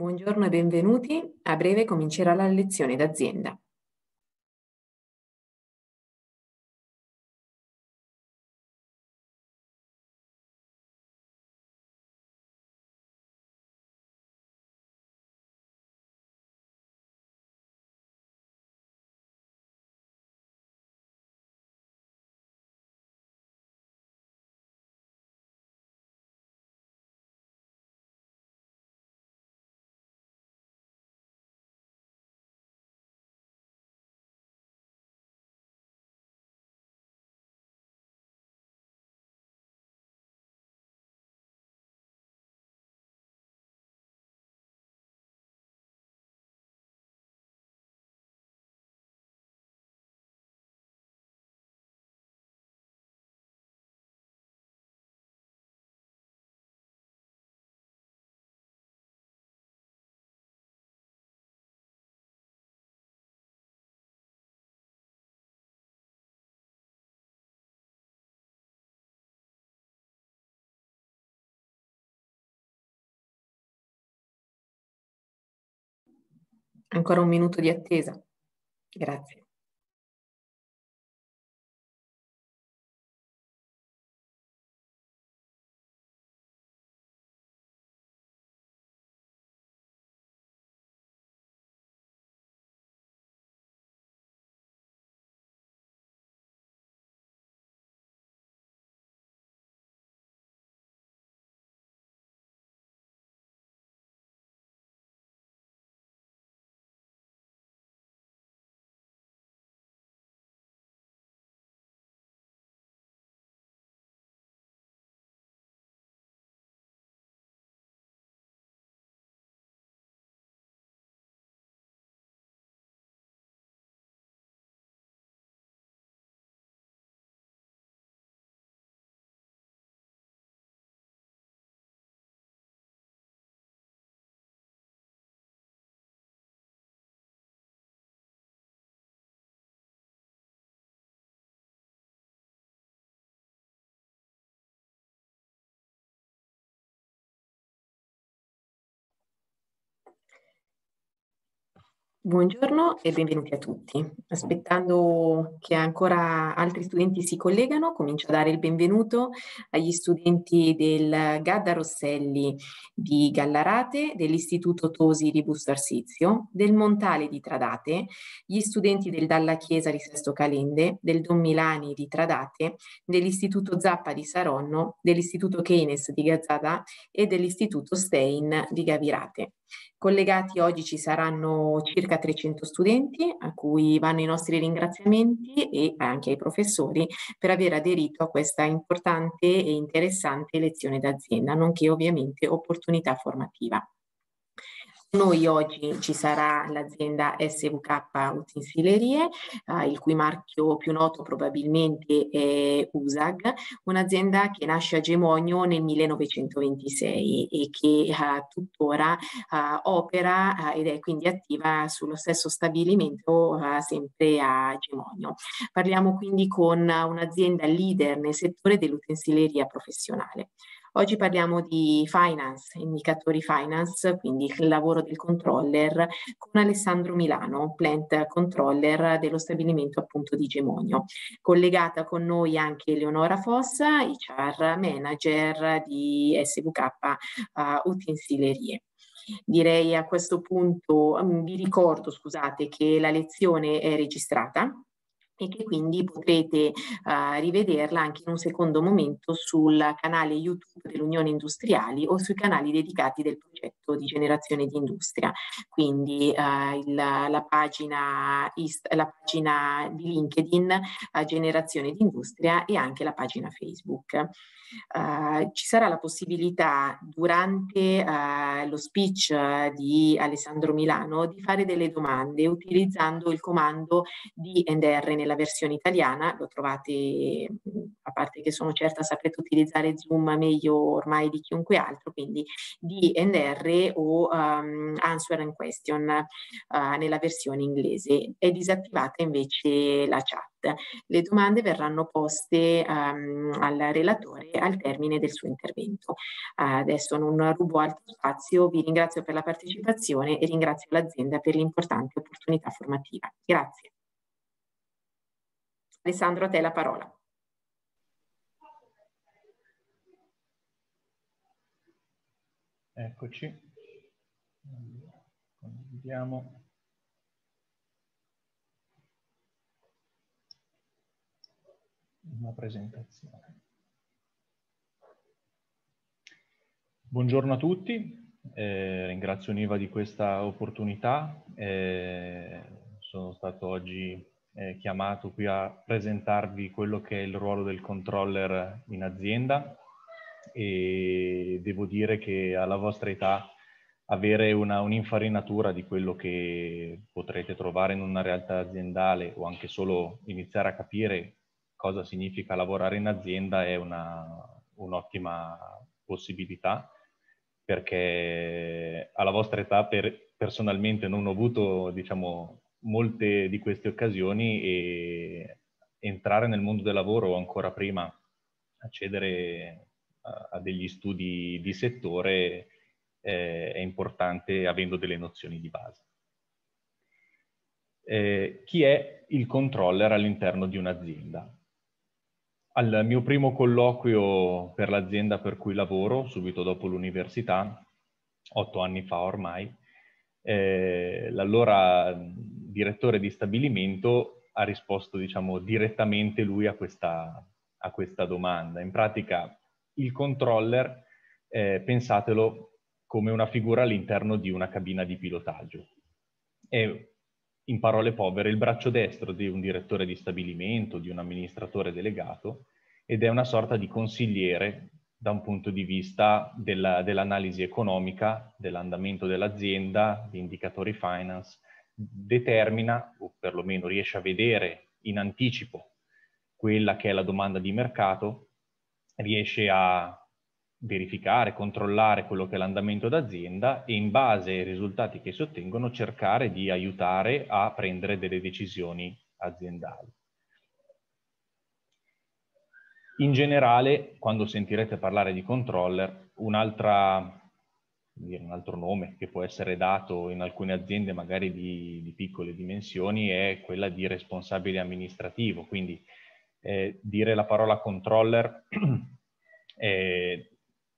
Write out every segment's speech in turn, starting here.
Buongiorno e benvenuti. A breve comincerà la lezione d'azienda. Ancora un minuto di attesa. Grazie. Buongiorno e benvenuti a tutti. Aspettando che ancora altri studenti si collegano, comincio a dare il benvenuto agli studenti del Gadda Rosselli di Gallarate, dell'Istituto Tosi di Busto Arsizio, del Montale di Tradate, gli studenti del Dalla Chiesa di Sesto Calende, del Don Milani di Tradate, dell'Istituto Zappa di Saronno, dell'Istituto Keynes di Gazzada e dell'Istituto Stein di Gavirate. Collegati oggi ci saranno circa circa 300 studenti a cui vanno i nostri ringraziamenti e anche ai professori per aver aderito a questa importante e interessante lezione d'azienda, nonché ovviamente opportunità formativa noi oggi ci sarà l'azienda SVK Utensilerie, eh, il cui marchio più noto probabilmente è USAG, un'azienda che nasce a Gemogno nel 1926 e che eh, tuttora eh, opera eh, ed è quindi attiva sullo stesso stabilimento eh, sempre a Gemogno. Parliamo quindi con un'azienda leader nel settore dell'utensileria professionale. Oggi parliamo di finance, indicatori finance, quindi il lavoro del controller con Alessandro Milano, plant controller dello stabilimento appunto di Gemonio. Collegata con noi anche Eleonora Fossa, HR manager di SVK uh, eh, Utensilerie. Direi a questo punto, um, vi ricordo scusate che la lezione è registrata e che quindi potrete uh, rivederla anche in un secondo momento sul canale YouTube dell'Unione Industriali o sui canali dedicati del progetto di generazione di industria. Quindi uh, il, la, pagina ist, la, pagina di LinkedIn uh, Generazione di Industria e anche la pagina Facebook. ci sarà la possibilità durante lo speech di Alessandro Milano di fare delle domande utilizzando il comando di NDR nella nella versione italiana, lo trovate, a parte che sono certa saprete utilizzare Zoom meglio ormai di chiunque altro, quindi D&R o um, Answer and Question uh, nella versione inglese. È disattivata invece la chat. Le domande verranno poste um, al relatore al termine del suo intervento. Uh, adesso non rubo altro spazio, vi ringrazio per la partecipazione e ringrazio l'azienda per l'importante opportunità formativa. Grazie. Alessandro, a te la parola. Eccoci. Condividiamo. Una presentazione. Buongiorno a tutti, eh, ringrazio Niva di questa opportunità. Eh, sono stato oggi eh, chiamato qui a presentarvi quello che è il ruolo del controller in azienda e devo dire che alla vostra età avere una, un'infarinatura di quello che potrete trovare in una realtà aziendale o anche solo iniziare a capire cosa significa lavorare in azienda è una, un'ottima possibilità perché alla vostra età per, personalmente non ho avuto diciamo, molte di queste occasioni e entrare nel mondo del lavoro ancora prima, accedere a, a degli studi di settore eh, è importante avendo delle nozioni di base. Eh, chi è il controller all'interno di un'azienda? Al mio primo colloquio per l'azienda per cui lavoro, subito dopo l'università, otto anni fa ormai, eh, l'allora direttore di stabilimento ha risposto, diciamo, direttamente lui a questa, a questa domanda. In pratica il controller, eh, pensatelo come una figura all'interno di una cabina di pilotaggio. È, in parole povere, il braccio destro di un direttore di stabilimento, di un amministratore delegato, ed è una sorta di consigliere da un punto di vista della, dell'analisi economica, dell'andamento dell'azienda, di indicatori finance determina, o perlomeno riesce a vedere in anticipo quella che è la domanda di mercato, riesce a verificare, controllare quello che è l'andamento d'azienda e in base ai risultati che si ottengono cercare di aiutare a prendere delle decisioni aziendali. In generale, quando sentirete parlare di controller, un'altra dire, un altro nome che può essere dato in alcune aziende magari di, di piccole dimensioni è quella di responsabile amministrativo, quindi eh, dire la parola controller è,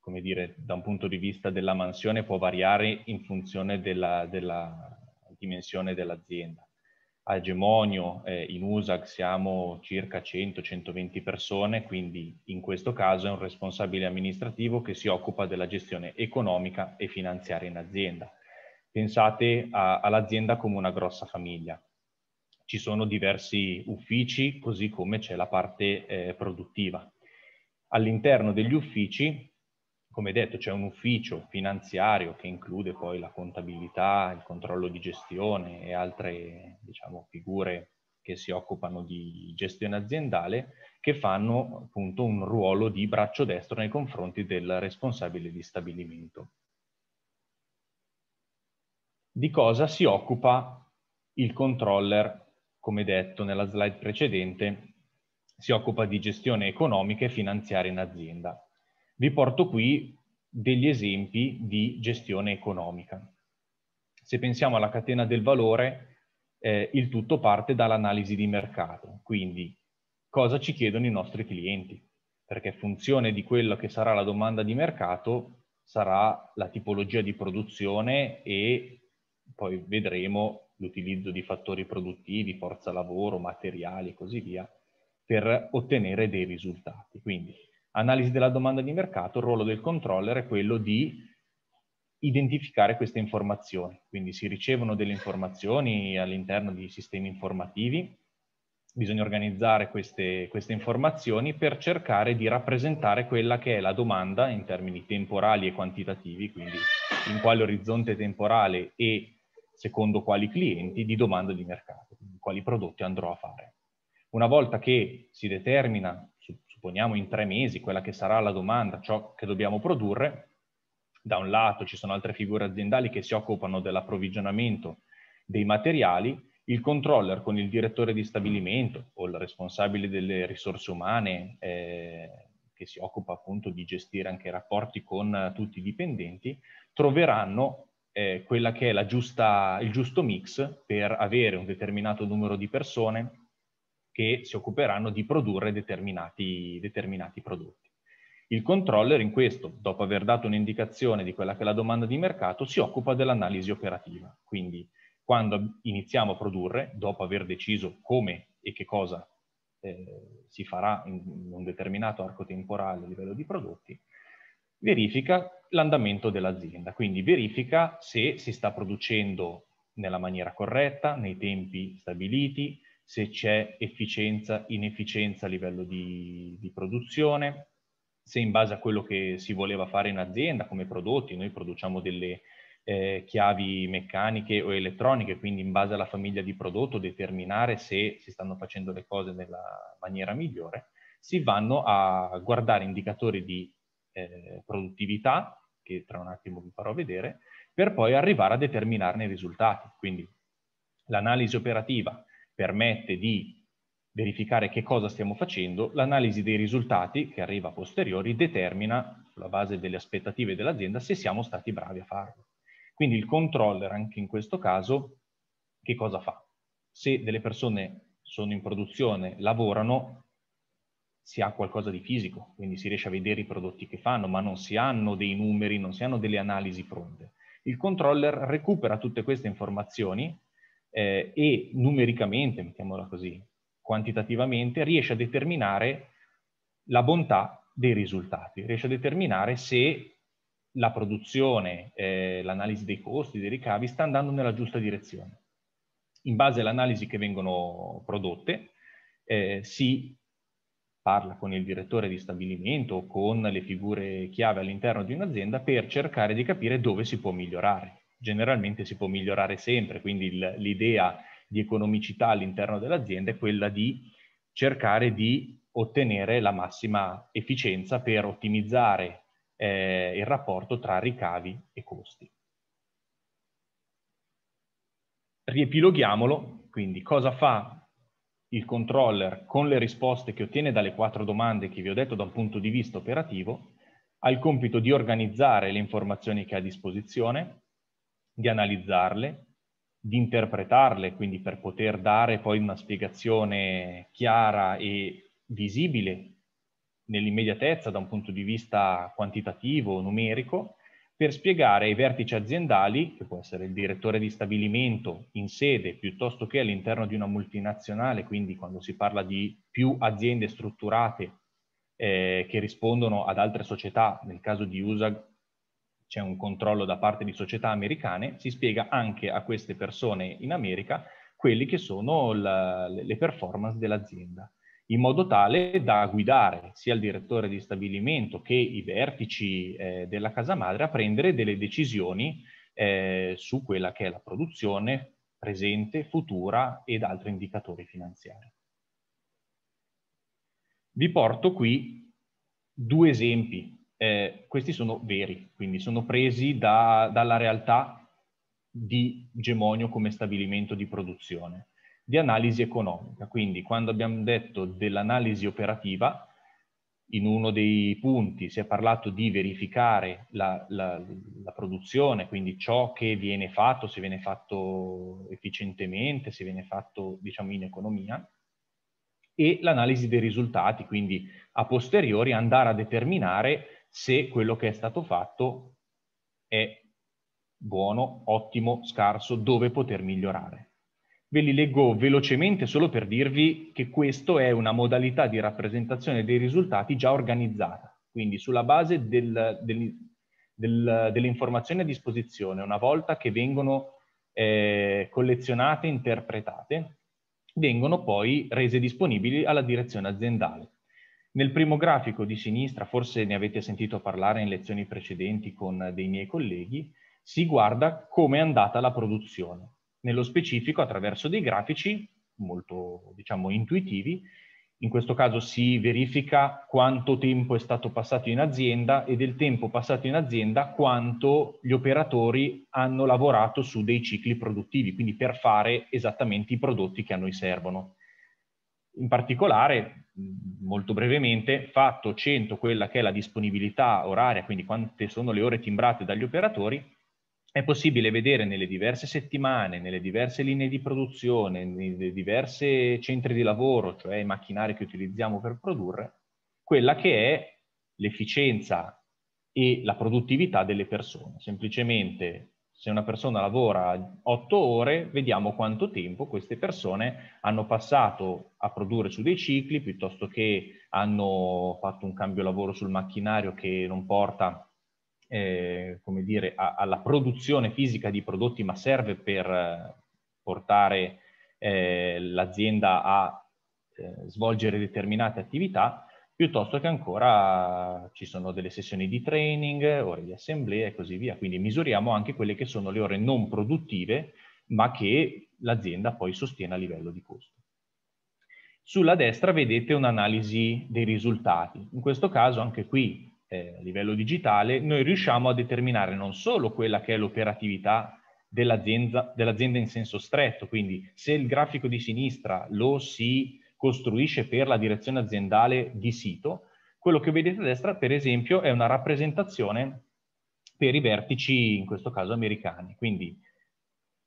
come dire, da un punto di vista della mansione può variare in funzione della, della dimensione dell'azienda a Gemonio eh, in USA siamo circa 100-120 persone, quindi in questo caso è un responsabile amministrativo che si occupa della gestione economica e finanziaria in azienda. Pensate a, all'azienda come una grossa famiglia. Ci sono diversi uffici, così come c'è la parte eh, produttiva. All'interno degli uffici come detto c'è un ufficio finanziario che include poi la contabilità, il controllo di gestione e altre diciamo, figure che si occupano di gestione aziendale che fanno appunto un ruolo di braccio destro nei confronti del responsabile di stabilimento. Di cosa si occupa il controller, come detto nella slide precedente, si occupa di gestione economica e finanziaria in azienda vi porto qui degli esempi di gestione economica. Se pensiamo alla catena del valore, eh, il tutto parte dall'analisi di mercato, quindi cosa ci chiedono i nostri clienti, perché funzione di quella che sarà la domanda di mercato sarà la tipologia di produzione e poi vedremo l'utilizzo di fattori produttivi, forza lavoro, materiali e così via, per ottenere dei risultati. Quindi analisi della domanda di mercato, il ruolo del controller è quello di identificare queste informazioni. Quindi si ricevono delle informazioni all'interno di sistemi informativi, bisogna organizzare queste, queste, informazioni per cercare di rappresentare quella che è la domanda in termini temporali e quantitativi, quindi in quale orizzonte temporale e secondo quali clienti di domanda di mercato, quali prodotti andrò a fare. Una volta che si determina supponiamo in tre mesi, quella che sarà la domanda, ciò che dobbiamo produrre, da un lato ci sono altre figure aziendali che si occupano dell'approvvigionamento dei materiali, il controller con il direttore di stabilimento o il responsabile delle risorse umane eh, che si occupa appunto di gestire anche i rapporti con eh, tutti i dipendenti, troveranno eh, quella che è giusta, il giusto mix per avere un determinato numero di persone che si occuperanno di produrre determinati, determinati prodotti. Il controller in questo, dopo aver dato un'indicazione di quella che è la domanda di mercato, si occupa dell'analisi operativa. Quindi quando iniziamo a produrre, dopo aver deciso come e che cosa eh, si farà in un determinato arco temporale a livello di prodotti, verifica l'andamento dell'azienda, quindi verifica se si sta producendo nella maniera corretta, nei tempi stabiliti, se c'è efficienza, inefficienza a livello di, di produzione, se in base a quello che si voleva fare in azienda come prodotti, noi produciamo delle eh, chiavi meccaniche o elettroniche, quindi in base alla famiglia di prodotto determinare se si stanno facendo le cose nella maniera migliore, si vanno a guardare indicatori di eh, produttività, che tra un attimo vi farò vedere, per poi arrivare a determinarne i risultati. Quindi l'analisi operativa permette di verificare che cosa stiamo facendo, l'analisi dei risultati che arriva a posteriori determina, sulla base delle aspettative dell'azienda, se siamo stati bravi a farlo. Quindi il controller, anche in questo caso, che cosa fa? Se delle persone sono in produzione, lavorano, si ha qualcosa di fisico, quindi si riesce a vedere i prodotti che fanno, ma non si hanno dei numeri, non si hanno delle analisi pronte. Il controller recupera tutte queste informazioni eh, e numericamente, mettiamola così, quantitativamente, riesce a determinare la bontà dei risultati, riesce a determinare se la produzione, eh, l'analisi dei costi, dei ricavi sta andando nella giusta direzione. In base all'analisi che vengono prodotte, eh, si parla con il direttore di stabilimento o con le figure chiave all'interno di un'azienda per cercare di capire dove si può migliorare generalmente si può migliorare sempre, quindi il, l'idea di economicità all'interno dell'azienda è quella di cercare di ottenere la massima efficienza per ottimizzare eh, il rapporto tra ricavi e costi. Riepiloghiamolo, quindi cosa fa il controller con le risposte che ottiene dalle quattro domande che vi ho detto da un punto di vista operativo, ha il compito di organizzare le informazioni che ha a disposizione, di analizzarle, di interpretarle, quindi per poter dare poi una spiegazione chiara e visibile nell'immediatezza da un punto di vista quantitativo, numerico, per spiegare ai vertici aziendali, che può essere il direttore di stabilimento in sede piuttosto che all'interno di una multinazionale, quindi quando si parla di più aziende strutturate eh, che rispondono ad altre società, nel caso di USAG c'è un controllo da parte di società americane, si spiega anche a queste persone in America quelle che sono la, le performance dell'azienda, in modo tale da guidare sia il direttore di stabilimento che i vertici eh, della casa madre a prendere delle decisioni eh, su quella che è la produzione presente, futura ed altri indicatori finanziari. Vi porto qui due esempi eh, questi sono veri, quindi sono presi da, dalla realtà di Gemonio come stabilimento di produzione, di analisi economica. Quindi quando abbiamo detto dell'analisi operativa, in uno dei punti si è parlato di verificare la, la, la, produzione, quindi ciò che viene fatto, se viene fatto efficientemente, se viene fatto diciamo in economia, e l'analisi dei risultati, quindi a posteriori andare a determinare se quello che è stato fatto è buono, ottimo, scarso, dove poter migliorare. Ve li leggo velocemente solo per dirvi che questa è una modalità di rappresentazione dei risultati già organizzata, quindi sulla base del, del, del, delle informazioni a disposizione, una volta che vengono eh, collezionate, interpretate, vengono poi rese disponibili alla direzione aziendale. Nel primo grafico di sinistra, forse ne avete sentito parlare in lezioni precedenti con dei miei colleghi, si guarda come è andata la produzione. Nello specifico attraverso dei grafici molto, diciamo, intuitivi, in questo caso si verifica quanto tempo è stato passato in azienda e del tempo passato in azienda quanto gli operatori hanno lavorato su dei cicli produttivi, quindi per fare esattamente i prodotti che a noi servono. In particolare, molto brevemente, fatto 100 quella che è la disponibilità oraria, quindi quante sono le ore timbrate dagli operatori, è possibile vedere nelle diverse settimane, nelle diverse linee di produzione, nei diversi centri di lavoro, cioè i macchinari che utilizziamo per produrre, quella che è l'efficienza e la produttività delle persone. Semplicemente se una persona lavora 8 ore, vediamo quanto tempo queste persone hanno passato a produrre su dei cicli piuttosto che hanno fatto un cambio lavoro sul macchinario che non porta eh, come dire, a, alla produzione fisica di prodotti, ma serve per eh, portare eh, l'azienda a eh, svolgere determinate attività piuttosto che ancora ci sono delle sessioni di training, ore di assemblea e così via. Quindi misuriamo anche quelle che sono le ore non produttive, ma che l'azienda poi sostiene a livello di costo. Sulla destra vedete un'analisi dei risultati. In questo caso anche qui eh, a livello digitale noi riusciamo a determinare non solo quella che è l'operatività dell'azienda dell in senso stretto, quindi se il grafico di sinistra lo si costruisce per la direzione aziendale di sito. Quello che vedete a destra, per esempio, è una rappresentazione per i vertici, in questo caso americani. Quindi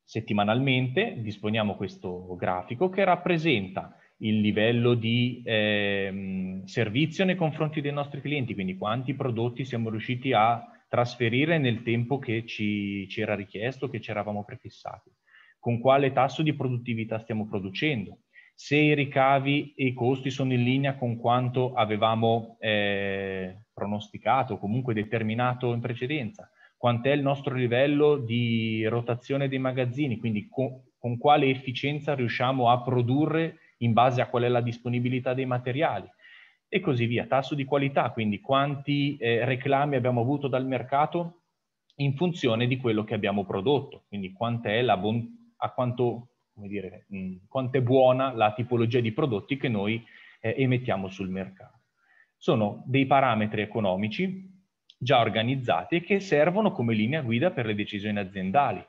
settimanalmente disponiamo questo grafico che rappresenta il livello di eh, servizio nei confronti dei nostri clienti, quindi quanti prodotti siamo riusciti a trasferire nel tempo che ci, ci era richiesto, che ci eravamo prefissati, con quale tasso di produttività stiamo producendo, se i ricavi e i costi sono in linea con quanto avevamo eh, pronosticato comunque determinato in precedenza, quant'è il nostro livello di rotazione dei magazzini, quindi con, con quale efficienza riusciamo a produrre in base a qual è la disponibilità dei materiali e così via. Tasso di qualità, quindi quanti eh, reclami abbiamo avuto dal mercato in funzione di quello che abbiamo prodotto, quindi quant'è la bon- a quanto come dire, mh, mm, quanto è buona la tipologia di prodotti che noi eh, emettiamo sul mercato. Sono dei parametri economici già organizzati che servono come linea guida per le decisioni aziendali.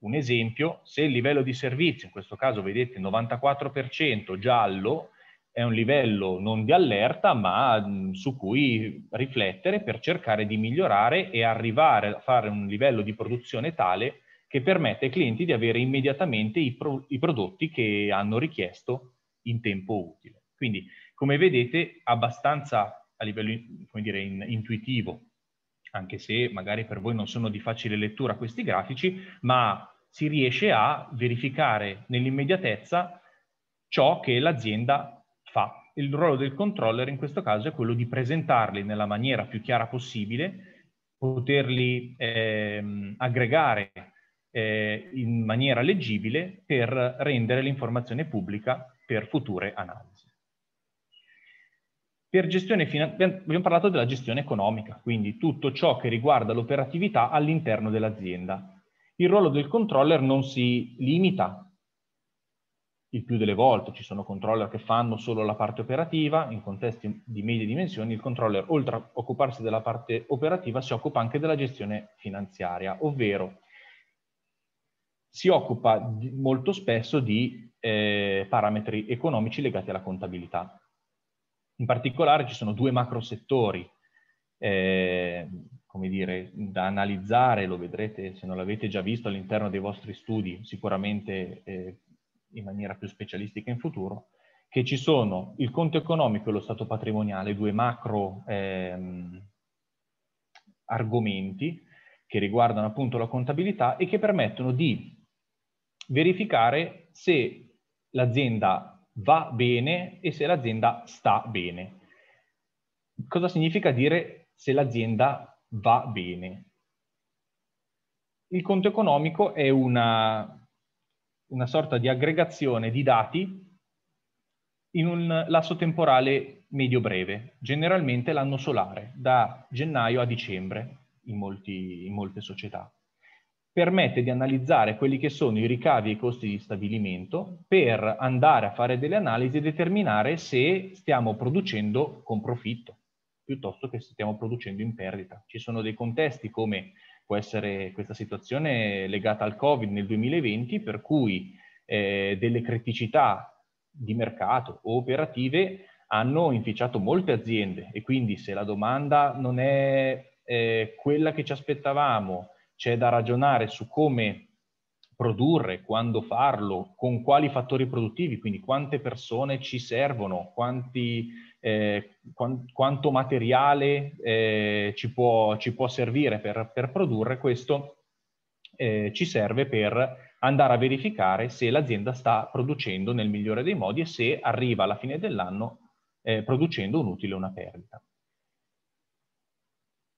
Un esempio, se il livello di servizio, in questo caso vedete 94% giallo, è un livello non di allerta, ma mm, su cui riflettere per cercare di migliorare e arrivare a fare un livello di produzione tale che permette ai clienti di avere immediatamente i, pro i prodotti che hanno richiesto in tempo utile. Quindi, come vedete, abbastanza a livello come dire, in, intuitivo, anche se magari per voi non sono di facile lettura questi grafici, ma si riesce a verificare nell'immediatezza ciò che l'azienda fa. Il ruolo del controller in questo caso è quello di presentarli nella maniera più chiara possibile, poterli ehm, aggregare eh, in maniera leggibile per rendere l'informazione pubblica per future analisi. Per gestione abbiamo parlato della gestione economica, quindi tutto ciò che riguarda l'operatività all'interno dell'azienda. Il ruolo del controller non si limita, il più delle volte ci sono controller che fanno solo la parte operativa, in contesti di medie dimensioni il controller oltre a occuparsi della parte operativa si occupa anche della gestione finanziaria, ovvero si occupa di, molto spesso di eh, parametri economici legati alla contabilità. In particolare ci sono due macro settori, eh, come dire, da analizzare, lo vedrete se non l'avete già visto all'interno dei vostri studi, sicuramente eh, in maniera più specialistica in futuro, che ci sono il conto economico e lo stato patrimoniale, due macro ehm, argomenti che riguardano appunto la contabilità e che permettono di verificare se l'azienda va bene e se l'azienda sta bene. Cosa significa dire se l'azienda va bene? Il conto economico è una, una sorta di aggregazione di dati in un lasso temporale medio-breve, generalmente l'anno solare, da gennaio a dicembre in, molti, in molte società permette di analizzare quelli che sono i ricavi e i costi di stabilimento per andare a fare delle analisi e determinare se stiamo producendo con profitto piuttosto che se stiamo producendo in perdita. Ci sono dei contesti come può essere questa situazione legata al Covid nel 2020 per cui eh, delle criticità di mercato o operative hanno inficiato molte aziende e quindi se la domanda non è eh, quella che ci aspettavamo c'è da ragionare su come produrre, quando farlo, con quali fattori produttivi, quindi quante persone ci servono, quanti, eh, quanto materiale eh, ci, può, ci, può, servire per, per produrre, questo eh, ci serve per andare a verificare se l'azienda sta producendo nel migliore dei modi e se arriva alla fine dell'anno eh, producendo un utile o una perdita.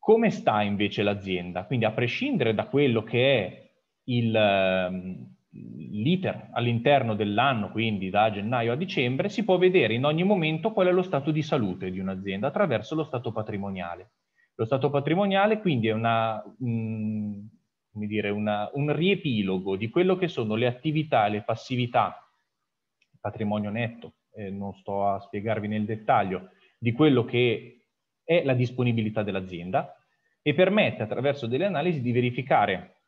Come sta invece l'azienda? Quindi a prescindere da quello che è il, ehm, l'iter all'interno dell'anno, quindi da gennaio a dicembre, si può vedere in ogni momento qual è lo stato di salute di un'azienda attraverso lo stato patrimoniale. Lo stato patrimoniale quindi è una, mh, dire, una, un riepilogo di quello che sono le attività e le passività, patrimonio netto, eh, non sto a spiegarvi nel dettaglio, di quello che è la disponibilità dell'azienda, e permette attraverso delle analisi di verificare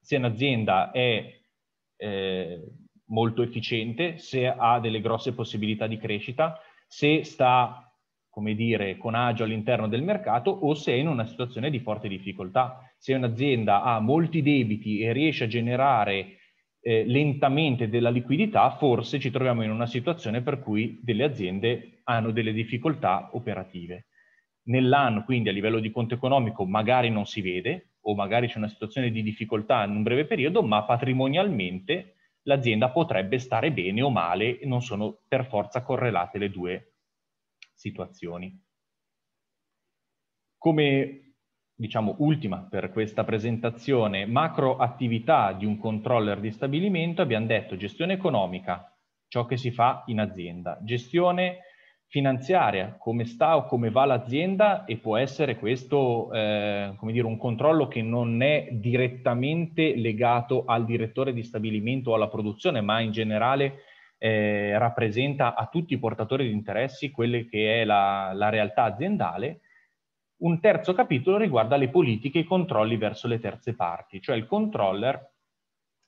se un'azienda è eh, molto efficiente, se ha delle grosse possibilità di crescita, se sta, come dire, con agio all'interno del mercato o se è in una situazione di forte difficoltà. Se un'azienda ha molti debiti e riesce a generare eh, lentamente della liquidità, forse ci troviamo in una situazione per cui delle aziende hanno delle difficoltà operative. Nell'anno, quindi a livello di conto economico, magari non si vede o magari c'è una situazione di difficoltà in un breve periodo, ma patrimonialmente l'azienda potrebbe stare bene o male e non sono per forza correlate le due situazioni. Come diciamo ultima per questa presentazione, macro attività di un controller di stabilimento, abbiamo detto gestione economica, ciò che si fa in azienda, gestione finanziaria, come sta o come va l'azienda e può essere questo eh, come dire, un controllo che non è direttamente legato al direttore di stabilimento o alla produzione, ma in generale eh, rappresenta a tutti i portatori di interessi quella che è la, la realtà aziendale. Un terzo capitolo riguarda le politiche e i controlli verso le terze parti, cioè il controller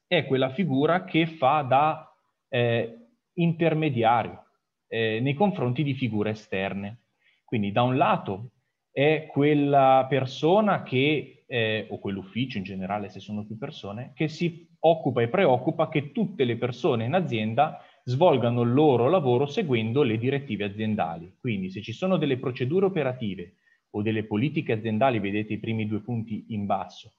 è quella figura che fa da eh, intermediario eh, nei confronti di figure esterne. Quindi da un lato è quella persona che, eh, o quell'ufficio in generale se sono più persone, che si occupa e preoccupa che tutte le persone in azienda svolgano il loro lavoro seguendo le direttive aziendali. Quindi se ci sono delle procedure operative o delle politiche aziendali, vedete i primi due punti in basso,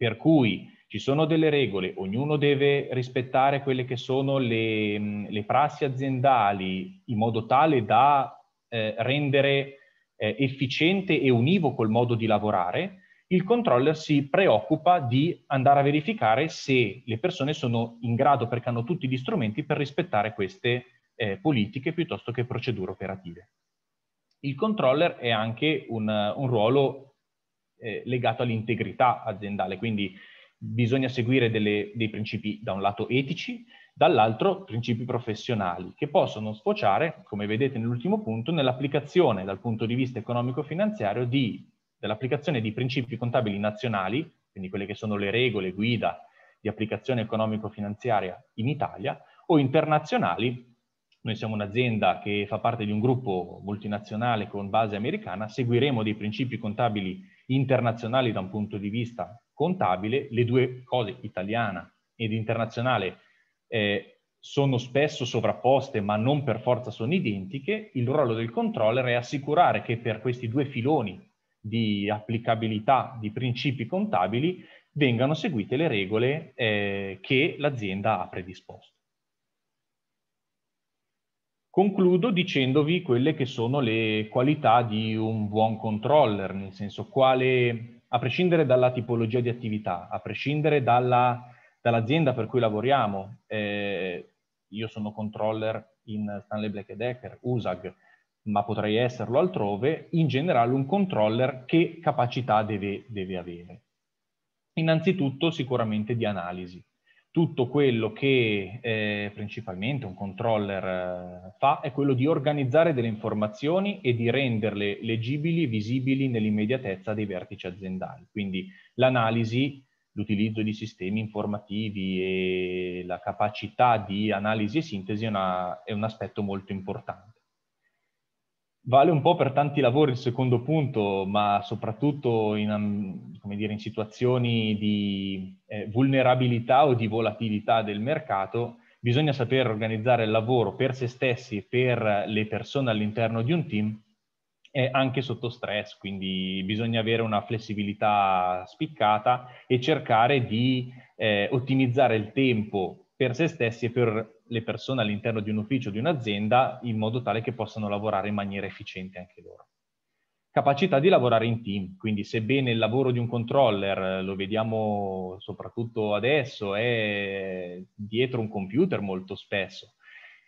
per cui ci sono delle regole, ognuno deve rispettare quelle che sono le, mm, le prassi aziendali in modo tale da eh, rendere eh, efficiente e univoco il modo di lavorare, il controller si preoccupa di andare a verificare se le persone sono in grado, perché hanno tutti gli strumenti, per rispettare queste eh, politiche piuttosto che procedure operative. Il controller è anche un, un ruolo eh, legato all'integrità aziendale, quindi bisogna seguire delle, dei principi da un lato etici, dall'altro principi professionali, che possono sfociare, come vedete nell'ultimo punto, nell'applicazione dal punto di vista economico-finanziario dell'applicazione di principi contabili nazionali, quindi quelle che sono le regole guida di applicazione economico-finanziaria in Italia, o internazionali. Noi siamo un'azienda che fa parte di un gruppo multinazionale con base americana, seguiremo dei principi contabili internazionali da un punto di vista contabile, le due cose, italiana ed internazionale, eh, sono spesso sovrapposte ma non per forza sono identiche, il ruolo del controller è assicurare che per questi due filoni di applicabilità di principi contabili vengano seguite le regole eh, che l'azienda ha predisposto. Concludo dicendovi quelle che sono le qualità di un buon controller, nel senso quale, a prescindere dalla tipologia di attività, a prescindere dalla, dall'azienda per cui lavoriamo, eh, io sono controller in Stanley Black Decker, USAG, ma potrei esserlo altrove, in generale un controller che capacità deve, deve avere? Innanzitutto sicuramente di analisi tutto quello che eh, principalmente un controller eh, fa è quello di organizzare delle informazioni e di renderle leggibili e visibili nell'immediatezza dei vertici aziendali. Quindi l'analisi, l'utilizzo di sistemi informativi e la capacità di analisi e sintesi è, una, è un aspetto molto importante. Vale un po' per tanti lavori il secondo punto, ma soprattutto in, um, dire, in situazioni di eh, vulnerabilità o di volatilità del mercato, bisogna saper organizzare il lavoro per se stessi e per le persone all'interno di un team eh, anche sotto stress, quindi bisogna avere una flessibilità spiccata e cercare di eh, ottimizzare il tempo per se stessi e per le persone all'interno di un ufficio, di un'azienda, in modo tale che possano lavorare in maniera efficiente anche loro. Capacità di lavorare in team, quindi sebbene il lavoro di un controller, eh, lo vediamo soprattutto adesso, è dietro un computer molto spesso,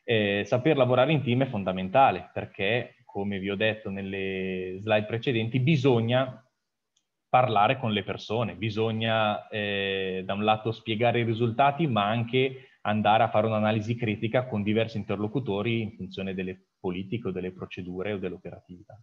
eh, saper lavorare in team è fondamentale perché, come vi ho detto nelle slide precedenti, bisogna parlare con le persone, bisogna eh, da un lato spiegare i risultati ma anche andare a fare un'analisi critica con diversi interlocutori in funzione delle politiche o delle procedure o dell'operatività.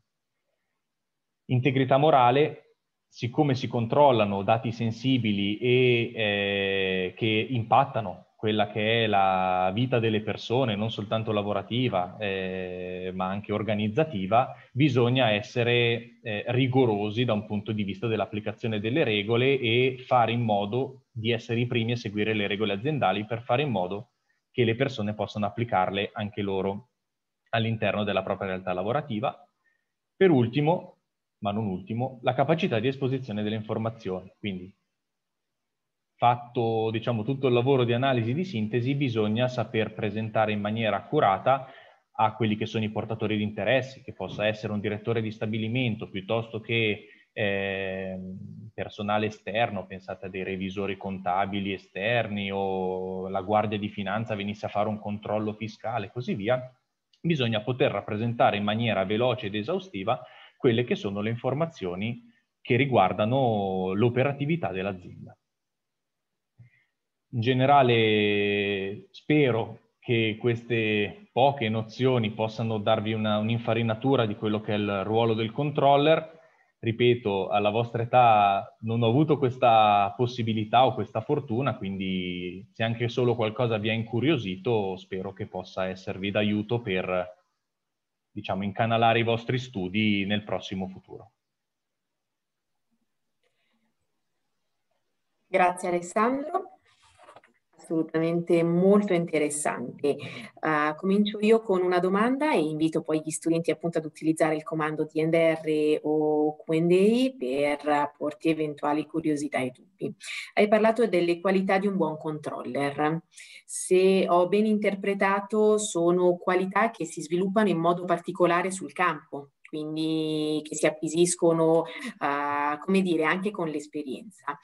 Integrità morale, siccome si controllano dati sensibili e eh, che impattano quella che è la vita delle persone, non soltanto lavorativa, eh, ma anche organizzativa, bisogna essere eh, rigorosi da un punto di vista dell'applicazione delle regole e fare in modo di essere i primi a seguire le regole aziendali per fare in modo che le persone possano applicarle anche loro all'interno della propria realtà lavorativa. Per ultimo, ma non ultimo, la capacità di esposizione delle informazioni. Quindi fatto diciamo, tutto il lavoro di analisi di sintesi, bisogna saper presentare in maniera accurata a quelli che sono i portatori di interessi, che possa essere un direttore di stabilimento piuttosto che eh, personale esterno, pensate a dei revisori contabili esterni o la guardia di finanza venisse a fare un controllo fiscale e così via, bisogna poter rappresentare in maniera veloce ed esaustiva quelle che sono le informazioni che riguardano l'operatività dell'azienda in generale spero che queste poche nozioni possano darvi una, un'infarinatura di quello che è il ruolo del controller. Ripeto, alla vostra età non ho avuto questa possibilità o questa fortuna, quindi se anche solo qualcosa vi ha incuriosito, spero che possa esservi d'aiuto per, diciamo, incanalare i vostri studi nel prossimo futuro. Grazie Alessandro assolutamente molto interessante. Uh, comincio io con una domanda e invito poi gli studenti appunto ad utilizzare il comando DNR o Q&A per porti eventuali curiosità e dubbi. Hai parlato delle qualità di un buon controller. Se ho ben interpretato sono qualità che si sviluppano in modo particolare sul campo quindi che si acquisiscono, uh, come dire, anche con l'esperienza.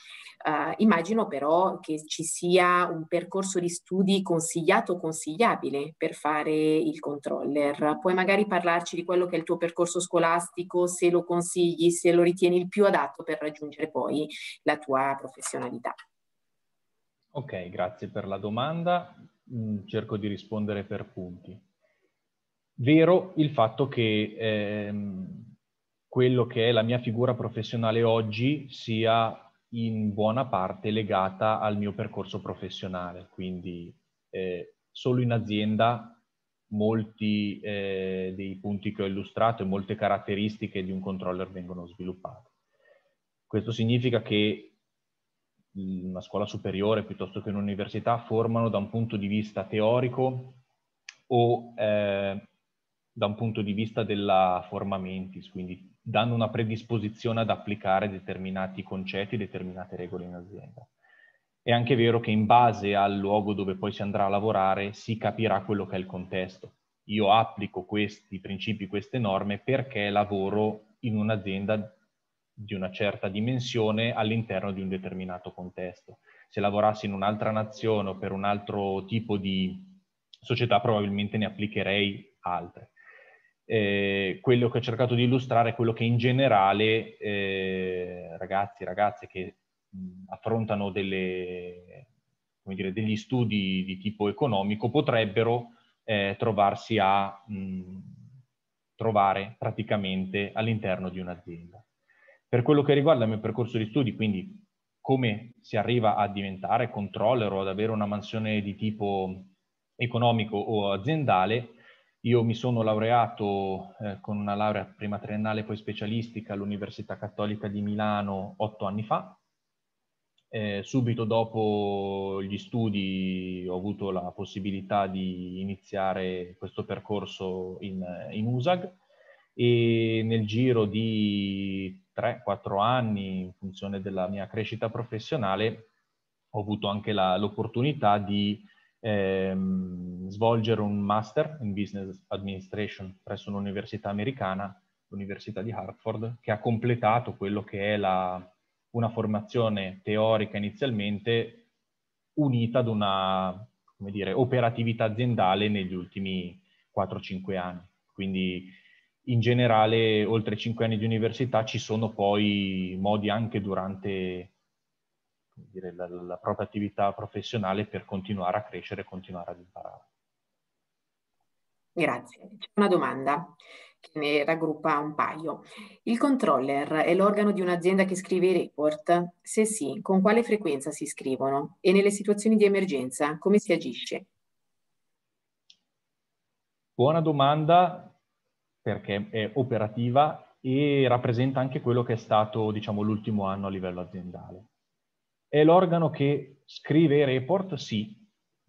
Uh, immagino però che ci sia un percorso di studi consigliato o consigliabile per fare il controller. Puoi magari parlarci di quello che è il tuo percorso scolastico, se lo consigli, se lo ritieni il più adatto per raggiungere poi la tua professionalità. Ok, grazie per la domanda. Mm, cerco di rispondere per punti vero il fatto che ehm, quello che è la mia figura professionale oggi sia in buona parte legata al mio percorso professionale, quindi eh, solo in azienda molti eh, dei punti che ho illustrato e molte caratteristiche di un controller vengono sviluppate. Questo significa che una scuola superiore piuttosto che un'università formano da un punto di vista teorico o eh, da un punto di vista della forma mentis, quindi dando una predisposizione ad applicare determinati concetti, determinate regole in azienda. È anche vero che in base al luogo dove poi si andrà a lavorare si capirà quello che è il contesto. Io applico questi principi, queste norme perché lavoro in un'azienda di una certa dimensione all'interno di un determinato contesto. Se lavorassi in un'altra nazione o per un altro tipo di società probabilmente ne applicherei altre eh, quello che ho cercato di illustrare è quello che in generale eh, ragazzi e ragazze che mh, affrontano delle, dire, degli studi di tipo economico potrebbero eh, trovarsi a mh, trovare praticamente all'interno di un'azienda. Per quello che riguarda il mio percorso di studi, quindi come si arriva a diventare controller o ad avere una mansione di tipo economico o aziendale, io mi sono laureato eh, con una laurea prima triennale e poi specialistica all'Università Cattolica di Milano otto anni fa. Eh, subito dopo gli studi ho avuto la possibilità di iniziare questo percorso in, in USAG e nel giro di 3-4 anni, in funzione della mia crescita professionale, ho avuto anche la, l'opportunità di ehm, svolgere un master in business administration presso un'università americana, l'Università di Hartford, che ha completato quello che è la, una formazione teorica inizialmente unita ad una dire, operatività aziendale negli ultimi 4-5 anni. Quindi in generale, oltre 5 anni di università, ci sono poi modi anche durante dire, la, la propria attività professionale per continuare a crescere e continuare ad imparare. Grazie. C'è una domanda che ne raggruppa un paio. Il controller è l'organo di un'azienda che scrive i report? Se sì, con quale frequenza si scrivono? E nelle situazioni di emergenza, come si agisce? Buona domanda perché è operativa e rappresenta anche quello che è stato diciamo, l'ultimo anno a livello aziendale. È l'organo che scrive i report? Sì,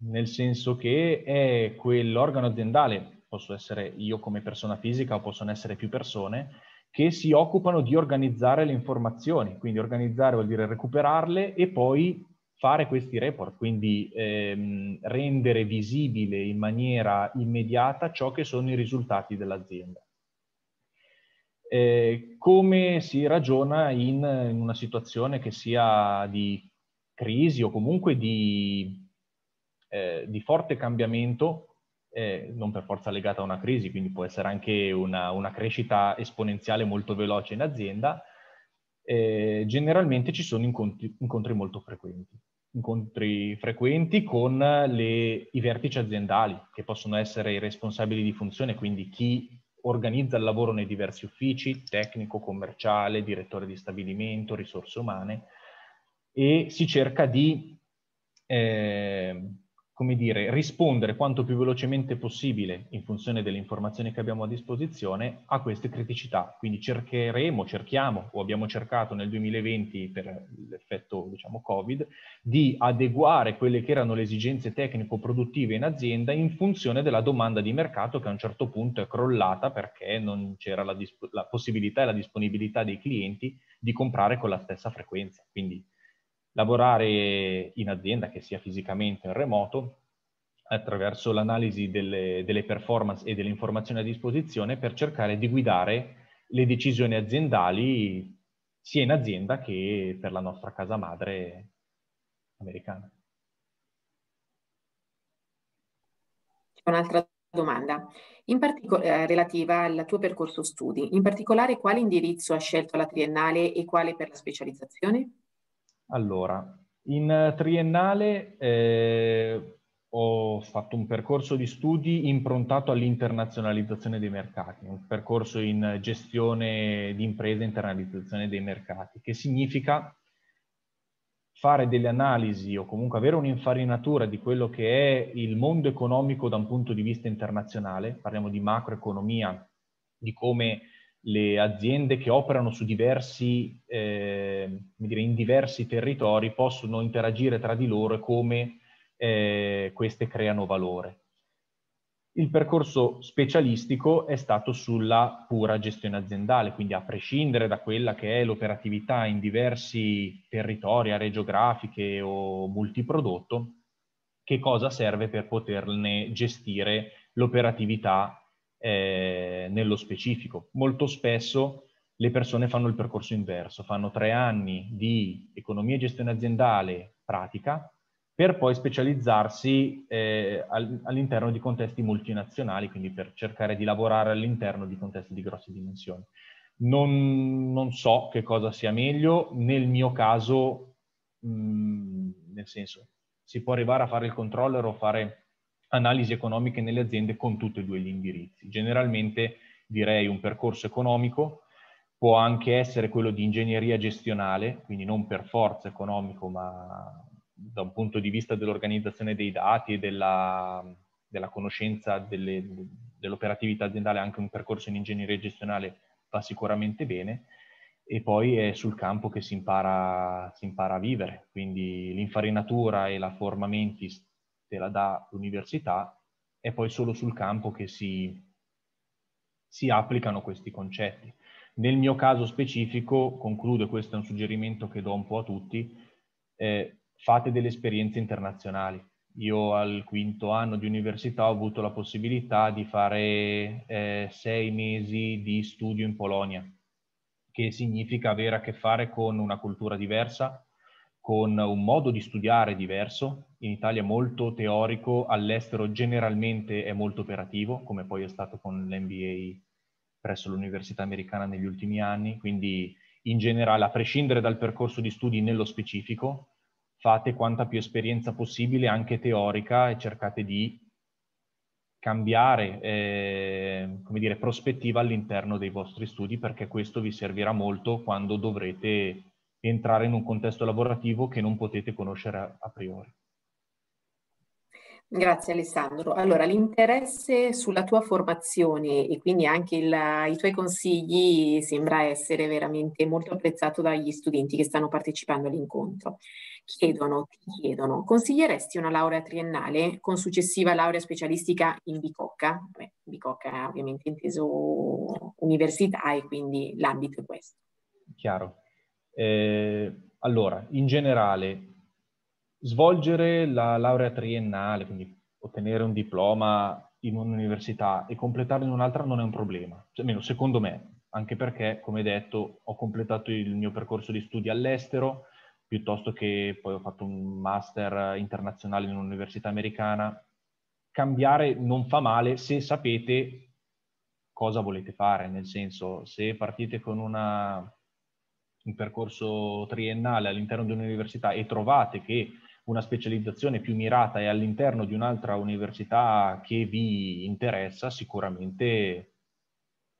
nel senso che è quell'organo aziendale, posso essere io come persona fisica o possono essere più persone, che si occupano di organizzare le informazioni, quindi organizzare vuol dire recuperarle e poi fare questi report, quindi ehm, rendere visibile in maniera immediata ciò che sono i risultati dell'azienda eh, come si ragiona in, in, una situazione che sia di crisi o comunque di, eh, di forte cambiamento, eh, non per forza legata a una crisi, quindi può essere anche una, una crescita esponenziale molto veloce in azienda, eh, generalmente ci sono incontri, incontri, molto frequenti. Incontri frequenti con le, i vertici aziendali, che possono essere i responsabili di funzione, quindi chi organizza il lavoro nei diversi uffici, tecnico, commerciale, direttore di stabilimento, risorse umane, e si cerca di eh, come dire, rispondere quanto più velocemente possibile, in funzione delle informazioni che abbiamo a disposizione, a queste criticità. Quindi cercheremo, cerchiamo, o abbiamo cercato nel 2020 per l'effetto, diciamo, Covid, di adeguare quelle che erano le esigenze tecnico-produttive in azienda in funzione della domanda di mercato che a un certo punto è crollata perché non c'era la, la possibilità e la disponibilità dei clienti di comprare con la stessa frequenza. Quindi lavorare in azienda, che sia fisicamente o in remoto, attraverso l'analisi delle, delle, performance e delle informazioni a disposizione per cercare di guidare le decisioni aziendali sia in azienda che per la nostra casa madre americana. Un'altra domanda, partico- eh, relativa al tuo percorso studi, in particolare quale indirizzo ha scelto la triennale e quale per la specializzazione? Allora, in triennale eh, ho fatto un percorso di studi improntato all'internazionalizzazione dei mercati, un percorso in gestione di imprese e internalizzazione dei mercati, che significa fare delle analisi o comunque avere un'infarinatura di quello che è il mondo economico da un punto di vista internazionale, parliamo di macroeconomia, di come le aziende che operano diversi, eh, dire, in diversi territori possono interagire tra di loro e come eh, queste creano valore. Il percorso specialistico è stato sulla pura gestione aziendale, quindi a prescindere da quella che è l'operatività in diversi territori, aree geografiche o multiprodotto, che cosa serve per poterne gestire l'operatività eh, nello specifico. Molto spesso le persone fanno il percorso inverso, fanno tre anni di economia e gestione aziendale pratica per poi specializzarsi eh, all'interno di contesti multinazionali, quindi per cercare di lavorare all'interno di contesti di grosse dimensioni. Non, non so che cosa sia meglio, nel mio caso, mh, mm, nel senso, si può arrivare a fare il controller o fare analisi economiche nelle aziende con tutti e due gli indirizzi. Generalmente direi un percorso economico, può anche essere quello di ingegneria gestionale, quindi non per forza economico, ma da un punto di vista dell'organizzazione dei dati e della, della conoscenza delle, dell'operatività aziendale, anche un percorso in ingegneria gestionale va sicuramente bene. E poi è sul campo che si impara, si impara a vivere, quindi l'infarinatura e la forma mentis te la dà l'università, è poi solo sul campo che si, si applicano questi concetti. Nel mio caso specifico, concludo, questo è un suggerimento che do un po' a tutti, eh, fate delle esperienze internazionali. Io al quinto anno di università ho avuto la possibilità di fare eh, sei mesi di studio in Polonia, che significa avere a che fare con una cultura diversa, con un modo di studiare diverso, in Italia molto teorico, all'estero generalmente è molto operativo, come poi è stato con l'MBA presso l'Università Americana negli ultimi anni, quindi in generale, a prescindere dal percorso di studi nello specifico, fate quanta più esperienza possibile, anche teorica, e cercate di cambiare, eh, come dire, prospettiva all'interno dei vostri studi, perché questo vi servirà molto quando dovrete entrare in un contesto lavorativo che non potete conoscere a, a priori. Grazie Alessandro. Allora, l'interesse sulla tua formazione e quindi anche il, i tuoi consigli sembra essere veramente molto apprezzato dagli studenti che stanno partecipando all'incontro. Chiedono, ti chiedono, consiglieresti una laurea triennale con successiva laurea specialistica in bicocca? Beh, bicocca è ovviamente inteso università e quindi l'ambito è questo. Chiaro. Eh, allora, in generale, svolgere la laurea triennale, quindi ottenere un diploma in un'università e completarlo in un'altra non è un problema, cioè, almeno secondo me, anche perché, come detto, ho completato il mio percorso di studi all'estero, piuttosto che poi ho fatto un master internazionale in un'università americana. Cambiare non fa male se sapete cosa volete fare, nel senso se partite con una un percorso triennale all'interno di un'università e trovate che una specializzazione più mirata è all'interno di un'altra università che vi interessa, sicuramente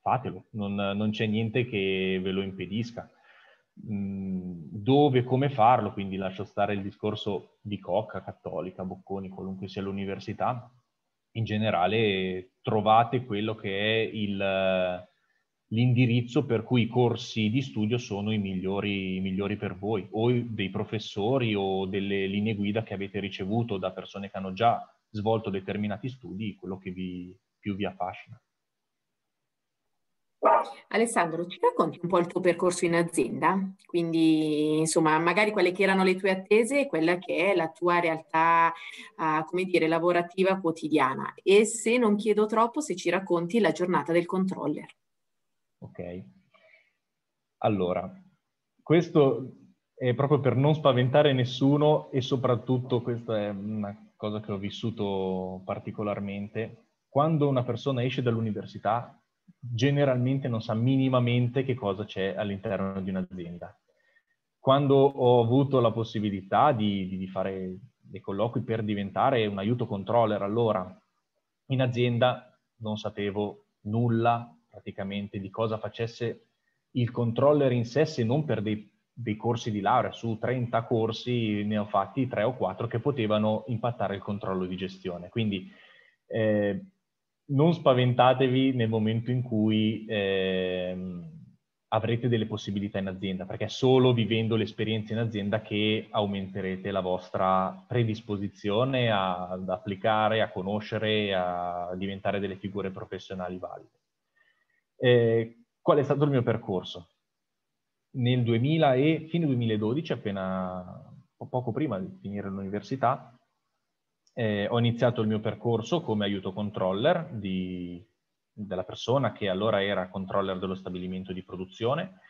fatelo, non, non c'è niente che ve lo impedisca. Mm, dove, come farlo, quindi lascio stare il discorso di Cocca, Cattolica, Bocconi, qualunque sia l'università, in generale trovate quello che è il, l'indirizzo per cui i corsi di studio sono i migliori, i migliori, per voi o dei professori o delle linee guida che avete ricevuto da persone che hanno già svolto determinati studi, quello che vi, più vi affascina. Alessandro, ci racconti un po' il tuo percorso in azienda? Quindi, insomma, magari quelle che erano le tue attese e quella che è la tua realtà, uh, come dire, lavorativa quotidiana. E se non chiedo troppo, se ci racconti la giornata del controller. Ok? Allora, questo è proprio per non spaventare nessuno e soprattutto questa è una cosa che ho vissuto particolarmente. Quando una persona esce dall'università, generalmente non sa minimamente che cosa c'è all'interno di un'azienda. Quando ho avuto la possibilità di, di fare dei colloqui per diventare un aiuto controller, allora in azienda non sapevo nulla praticamente di cosa facesse il controller in sé se non per dei, dei corsi di laurea. Su 30 corsi ne ho fatti 3 o 4 che potevano impattare il controllo di gestione. Quindi eh, non spaventatevi nel momento in cui eh, avrete delle possibilità in azienda, perché è solo vivendo l'esperienza in azienda che aumenterete la vostra predisposizione a, ad applicare, a conoscere, a diventare delle figure professionali valide. Eh, qual è stato il mio percorso? Nel 2000 e fine 2012, appena poco prima di finire l'università, eh, ho iniziato il mio percorso come aiuto controller di, della persona che allora era controller dello stabilimento di produzione.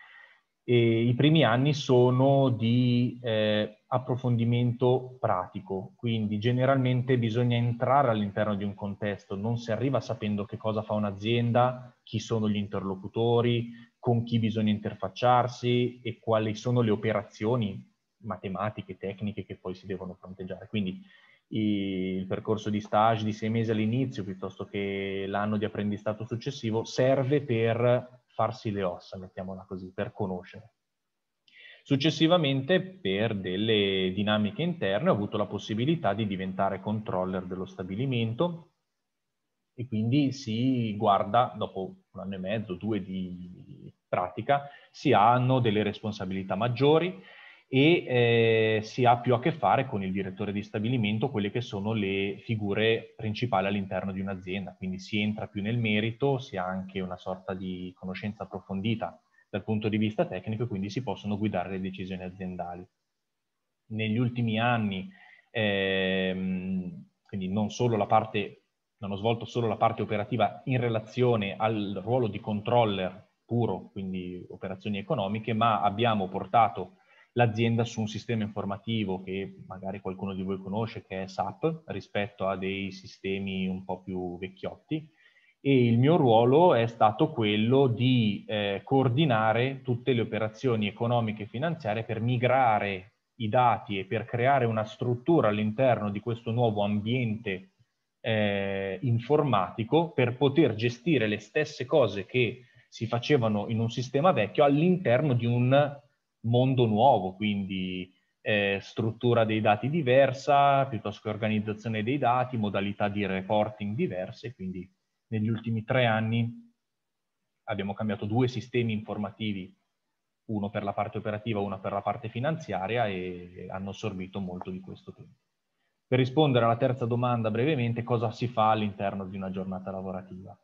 E I primi anni sono di eh, approfondimento pratico, quindi generalmente bisogna entrare all'interno di un contesto, non si arriva sapendo che cosa fa un'azienda, chi sono gli interlocutori, con chi bisogna interfacciarsi e quali sono le operazioni matematiche, tecniche che poi si devono fronteggiare. Quindi il percorso di stage di sei mesi all'inizio piuttosto che l'anno di apprendistato successivo serve per farsi le ossa, mettiamola così, per conoscere. Successivamente, per delle dinamiche interne, ho avuto la possibilità di diventare controller dello stabilimento e quindi si guarda, dopo un anno e mezzo, due di pratica, si hanno delle responsabilità maggiori e eh, si ha più a che fare con il direttore di stabilimento, quelle che sono le figure principali all'interno di un'azienda, quindi si entra più nel merito, si ha anche una sorta di conoscenza approfondita dal punto di vista tecnico e quindi si possono guidare le decisioni aziendali. Negli ultimi anni, ehm, quindi non solo la parte, non ho svolto solo la parte operativa in relazione al ruolo di controller puro, quindi operazioni economiche, ma abbiamo portato l'azienda su un sistema informativo che magari qualcuno di voi conosce, che è SAP, rispetto a dei sistemi un po' più vecchiotti, e il mio ruolo è stato quello di eh, coordinare tutte le operazioni economiche e finanziarie per migrare i dati e per creare una struttura all'interno di questo nuovo ambiente eh, informatico per poter gestire le stesse cose che si facevano in un sistema vecchio all'interno di un mondo nuovo, quindi eh, struttura dei dati diversa, piuttosto che organizzazione dei dati, modalità di reporting diverse, quindi negli ultimi tre anni abbiamo cambiato due sistemi informativi, uno per la parte operativa, uno per la parte finanziaria e hanno assorbito molto di questo tempo. Per rispondere alla terza domanda brevemente, cosa si fa all'interno di una giornata lavorativa?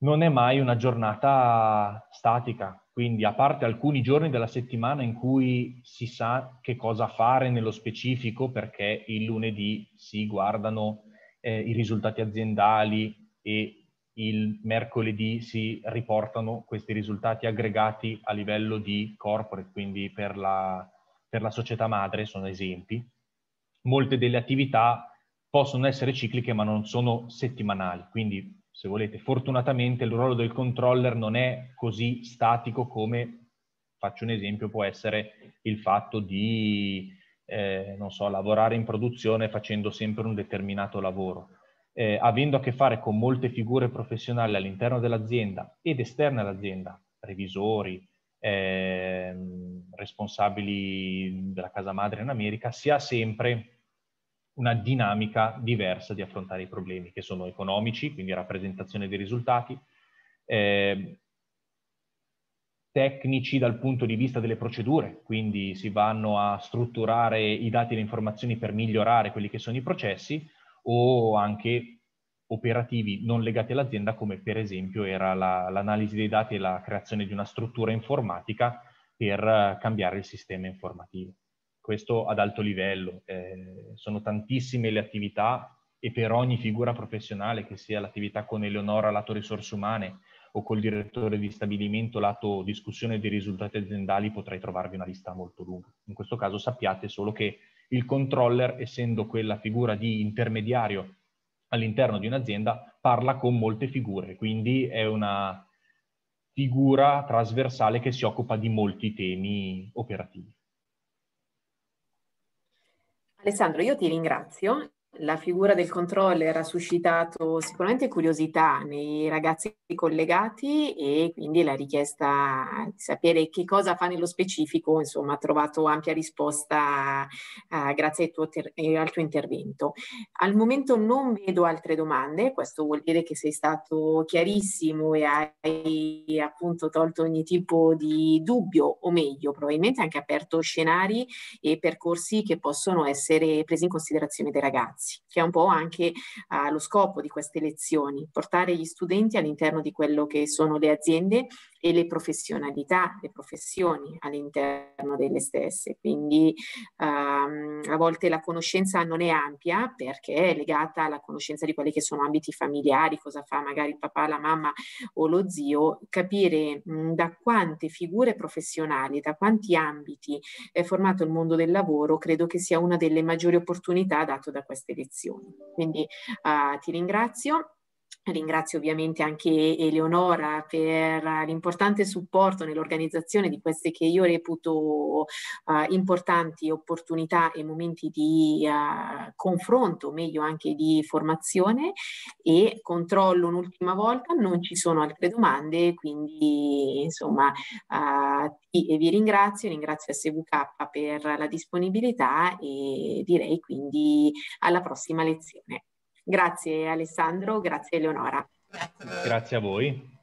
Non è mai una giornata statica, quindi a parte alcuni giorni della settimana in cui si sa che cosa fare nello specifico, perché il lunedì si guardano eh, i risultati aziendali e il mercoledì si riportano questi risultati aggregati a livello di corporate, quindi per la, per la società madre, sono esempi. Molte delle attività possono essere cicliche ma non sono settimanali, quindi se volete, fortunatamente il ruolo del controller non è così statico come, faccio un esempio, può essere il fatto di, eh, non so, lavorare in produzione facendo sempre un determinato lavoro eh, avendo a che fare con molte figure professionali all'interno dell'azienda ed esterne all'azienda, revisori, eh, responsabili della casa madre in America, si ha sempre una dinamica diversa di affrontare i problemi che sono economici, quindi rappresentazione dei risultati, eh, tecnici dal punto di vista delle procedure, quindi si vanno a strutturare i dati e le informazioni per migliorare quelli che sono i processi, o anche operativi non legati all'azienda come per esempio era la, l'analisi dei dati e la creazione di una struttura informatica per eh, cambiare il sistema informativo. Questo ad alto livello, eh, sono tantissime le attività e per ogni figura professionale, che sia l'attività con Eleonora lato risorse umane o col direttore di stabilimento lato discussione dei risultati aziendali, potrei trovarvi una lista molto lunga. In questo caso sappiate solo che il controller, essendo quella figura di intermediario all'interno di un'azienda, parla con molte figure, quindi è una figura trasversale che si occupa di molti temi operativi. Alessandro, io ti ringrazio la figura del controller ha suscitato sicuramente curiosità nei ragazzi collegati e quindi la richiesta di sapere che cosa fa nello specifico, insomma, ha trovato ampia risposta eh, grazie al tuo, ter- eh, al tuo, intervento. Al momento non vedo altre domande, questo vuol dire che sei stato chiarissimo e hai appunto tolto ogni tipo di dubbio, o meglio, probabilmente anche aperto scenari e percorsi che possono essere presi in considerazione dai ragazzi ragazzi, che è un po' anche uh, lo scopo di queste lezioni, portare gli studenti all'interno di quello che sono le aziende e le professionalità, le professioni all'interno delle stesse. Quindi ehm, a volte la conoscenza non è ampia perché è legata alla conoscenza di quelli che sono ambiti familiari, cosa fa magari il papà, la mamma o lo zio, capire mh, da quante figure professionali, da quanti ambiti è formato il mondo del lavoro, credo che sia una delle maggiori opportunità date da queste lezioni. Quindi eh, ti ringrazio Ringrazio ovviamente anche Eleonora per l'importante supporto nell'organizzazione di queste che io reputo uh, importanti opportunità e momenti di uh, confronto, meglio anche di formazione e controllo un'ultima volta, non ci sono altre domande, quindi insomma uh, eh, ti, vi ringrazio, ringrazio SVK per la disponibilità e direi quindi alla prossima lezione. Grazie Alessandro, grazie Eleonora. Grazie a voi.